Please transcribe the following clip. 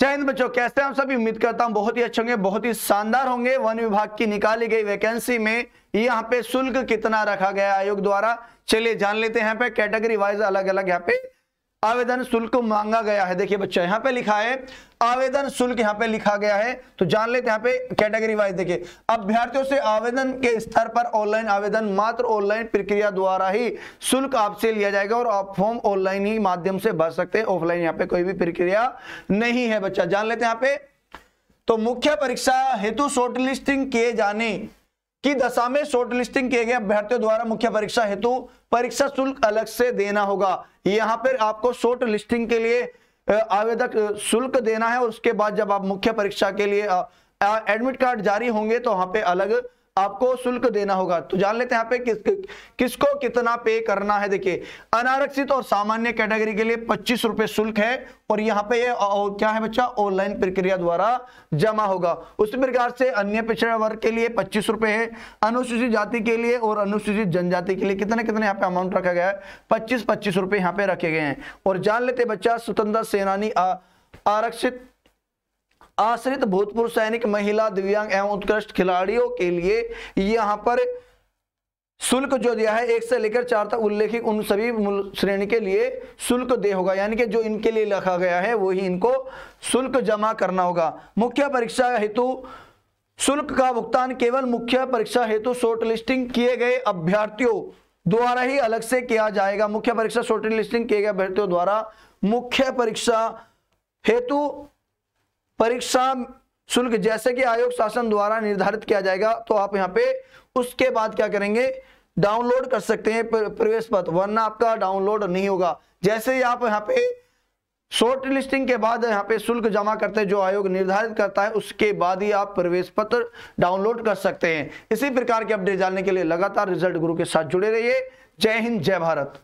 जय हिंद बच्चों कैसे हैं सभी उम्मीद करता हूं बहुत ही अच्छे होंगे बहुत ही शानदार होंगे वन विभाग की निकाली गई वैकेंसी में यहाँ पे शुल्क कितना रखा गया आयोग द्वारा चलिए जान लेते हैं पे कैटेगरी वाइज अलग अलग यहाँ पे आवेदन शुल्क मांगा गया है देखिए बच्चा यहां पे लिखा है आवेदन शुल्क यहां पे लिखा गया है तो जान लेते यहाँ पे कैटेगरी वाइज देखिए अभ्यर्थियों से आवेदन के स्तर पर ऑनलाइन आवेदन मात्र ऑनलाइन प्रक्रिया द्वारा ही शुल्क आपसे लिया जाएगा और आप फॉर्म ऑनलाइन ही माध्यम से भर सकते हैं ऑफलाइन यहां पर कोई भी प्रक्रिया नहीं है बच्चा जान लेते यहां पे तो मुख्य परीक्षा हेतु शॉर्टलिस्टिंग किए जाने की दशा में शॉर्ट लिस्टिंग किए गए अभ्यर्थियों द्वारा मुख्य परीक्षा हेतु परीक्षा शुल्क अलग से देना होगा यहाँ पर आपको शॉर्ट लिस्टिंग के लिए आवेदक शुल्क देना है और उसके बाद जब आप मुख्य परीक्षा के लिए एडमिट कार्ड जारी होंगे तो वहां पे अलग आपको शुल्क देना होगा तो जान लेते हैं यहाँ पे किस किसको कितना पे करना है देखिए अनारक्षित और सामान्य कैटेगरी के लिए पच्चीस रुपए शुल्क है और यहाँ पे ये और क्या है बच्चा ऑनलाइन प्रक्रिया द्वारा जमा होगा उसी प्रकार से अन्य पिछड़ा वर्ग के लिए पच्चीस रुपए है अनुसूचित जाति के लिए और अनुसूचित जनजाति के लिए कितने कितने यहाँ पे अमाउंट रखा गया है पच्चीस पच्चीस रुपए यहाँ पे रखे गए हैं और जान लेते बच्चा स्वतंत्र सेनानी आरक्षित आश्रित भूतपूर्व सैनिक महिला दिव्यांग एवं उत्कृष्ट खिलाड़ियों के लिए यहां पर शुल्क जो दिया है एक से लेकर चार तक उल्लेखित उन सभी श्रेणी के लिए शुल्क दे होगा यानी कि जो इनके लिए लिखा गया है वही इनको शुल्क जमा करना होगा मुख्य परीक्षा हेतु शुल्क का भुगतान केवल मुख्य परीक्षा हेतु शॉर्टलिस्टिंग किए गए अभ्यर्थियों द्वारा ही अलग से किया जाएगा मुख्य परीक्षा शॉर्टलिस्टिंग लिस्टिंग किए गए अभ्यर्थियों द्वारा मुख्य परीक्षा हेतु परीक्षा शुल्क जैसे कि आयोग शासन द्वारा निर्धारित किया जाएगा तो आप यहाँ पे उसके बाद क्या करेंगे डाउनलोड कर सकते हैं प्रवेश पत्र वरना आपका डाउनलोड नहीं होगा जैसे ही आप यहाँ पे शॉर्ट लिस्टिंग के बाद यहाँ पे शुल्क जमा करते हैं जो आयोग निर्धारित करता है उसके बाद ही आप प्रवेश पत्र डाउनलोड कर सकते हैं इसी प्रकार के अपडेट जानने के लिए लगातार रिजल्ट गुरु के साथ जुड़े रहिए जय हिंद जय भारत